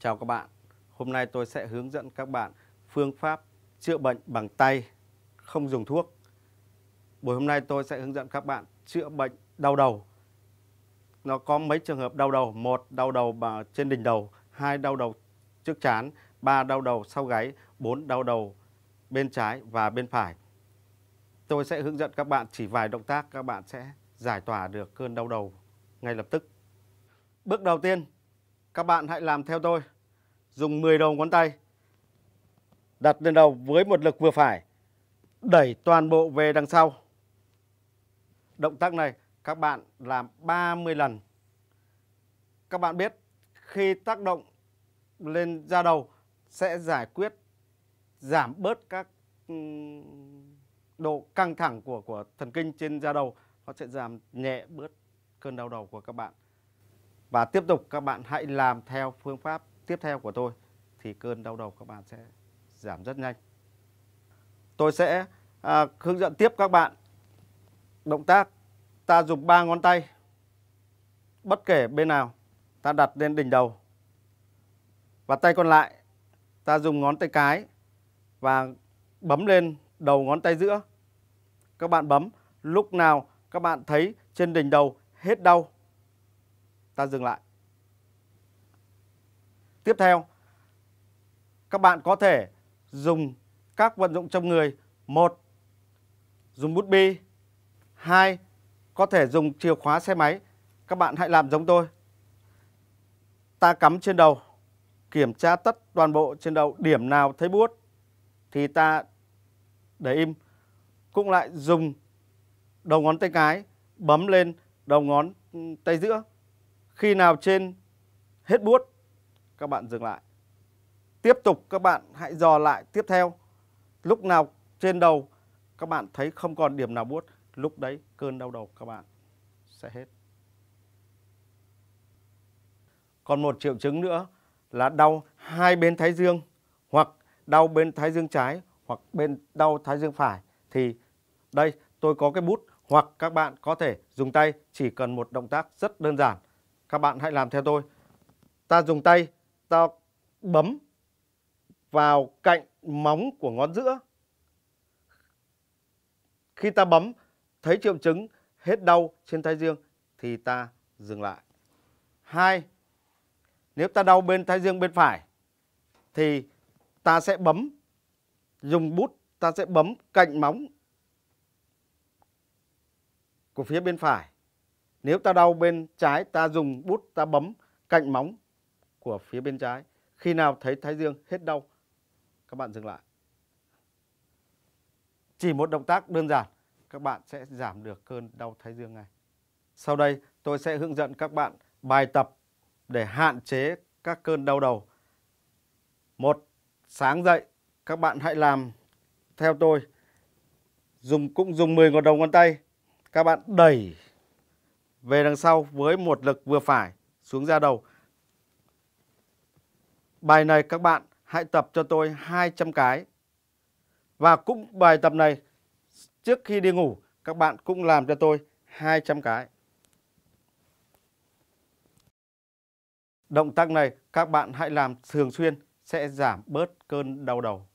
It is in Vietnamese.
Chào các bạn, hôm nay tôi sẽ hướng dẫn các bạn phương pháp chữa bệnh bằng tay không dùng thuốc. Buổi hôm nay tôi sẽ hướng dẫn các bạn chữa bệnh đau đầu. Nó có mấy trường hợp đau đầu, một đau đầu trên đỉnh đầu, hai đau đầu trước trán, ba đau đầu sau gáy, bốn đau đầu bên trái và bên phải. Tôi sẽ hướng dẫn các bạn chỉ vài động tác các bạn sẽ giải tỏa được cơn đau đầu ngay lập tức. Bước đầu tiên các bạn hãy làm theo tôi. Dùng 10 đầu ngón tay đặt lên đầu với một lực vừa phải, đẩy toàn bộ về đằng sau. Động tác này các bạn làm 30 lần. Các bạn biết khi tác động lên da đầu sẽ giải quyết giảm bớt các độ căng thẳng của của thần kinh trên da đầu nó sẽ giảm nhẹ bớt cơn đau đầu của các bạn và tiếp tục các bạn hãy làm theo phương pháp tiếp theo của tôi thì cơn đau đầu các bạn sẽ giảm rất nhanh. Tôi sẽ à, hướng dẫn tiếp các bạn động tác ta dùng ba ngón tay bất kể bên nào ta đặt lên đỉnh đầu và tay còn lại ta dùng ngón tay cái và bấm lên đầu ngón tay giữa. Các bạn bấm lúc nào các bạn thấy trên đỉnh đầu hết đau ta dừng lại. Tiếp theo, các bạn có thể dùng các vận dụng trong người. Một, dùng bút bi. Hai, có thể dùng chìa khóa xe máy. Các bạn hãy làm giống tôi. Ta cắm trên đầu, kiểm tra tất toàn bộ trên đầu điểm nào thấy bút thì ta để im. Cũng lại dùng đầu ngón tay cái bấm lên đầu ngón ừ, tay giữa khi nào trên hết bút các bạn dừng lại. Tiếp tục các bạn hãy dò lại tiếp theo. Lúc nào trên đầu các bạn thấy không còn điểm nào bút, lúc đấy cơn đau đầu các bạn sẽ hết. Còn một triệu chứng nữa là đau hai bên thái dương hoặc đau bên thái dương trái hoặc bên đau thái dương phải thì đây tôi có cái bút hoặc các bạn có thể dùng tay chỉ cần một động tác rất đơn giản các bạn hãy làm theo tôi. Ta dùng tay, ta bấm vào cạnh móng của ngón giữa. Khi ta bấm, thấy triệu chứng hết đau trên thái dương thì ta dừng lại. Hai, nếu ta đau bên thái dương bên phải thì ta sẽ bấm, dùng bút ta sẽ bấm cạnh móng của phía bên phải nếu ta đau bên trái, ta dùng bút ta bấm cạnh móng của phía bên trái. Khi nào thấy thái dương hết đau, các bạn dừng lại. Chỉ một động tác đơn giản, các bạn sẽ giảm được cơn đau thái dương ngay. Sau đây, tôi sẽ hướng dẫn các bạn bài tập để hạn chế các cơn đau đầu. Một, sáng dậy, các bạn hãy làm theo tôi. Dùng cũng dùng 10 ngón đầu ngón tay. Các bạn đẩy về đằng sau với một lực vừa phải xuống ra đầu. Bài này các bạn hãy tập cho tôi 200 cái. Và cũng bài tập này trước khi đi ngủ các bạn cũng làm cho tôi 200 cái. Động tác này các bạn hãy làm thường xuyên sẽ giảm bớt cơn đau đầu.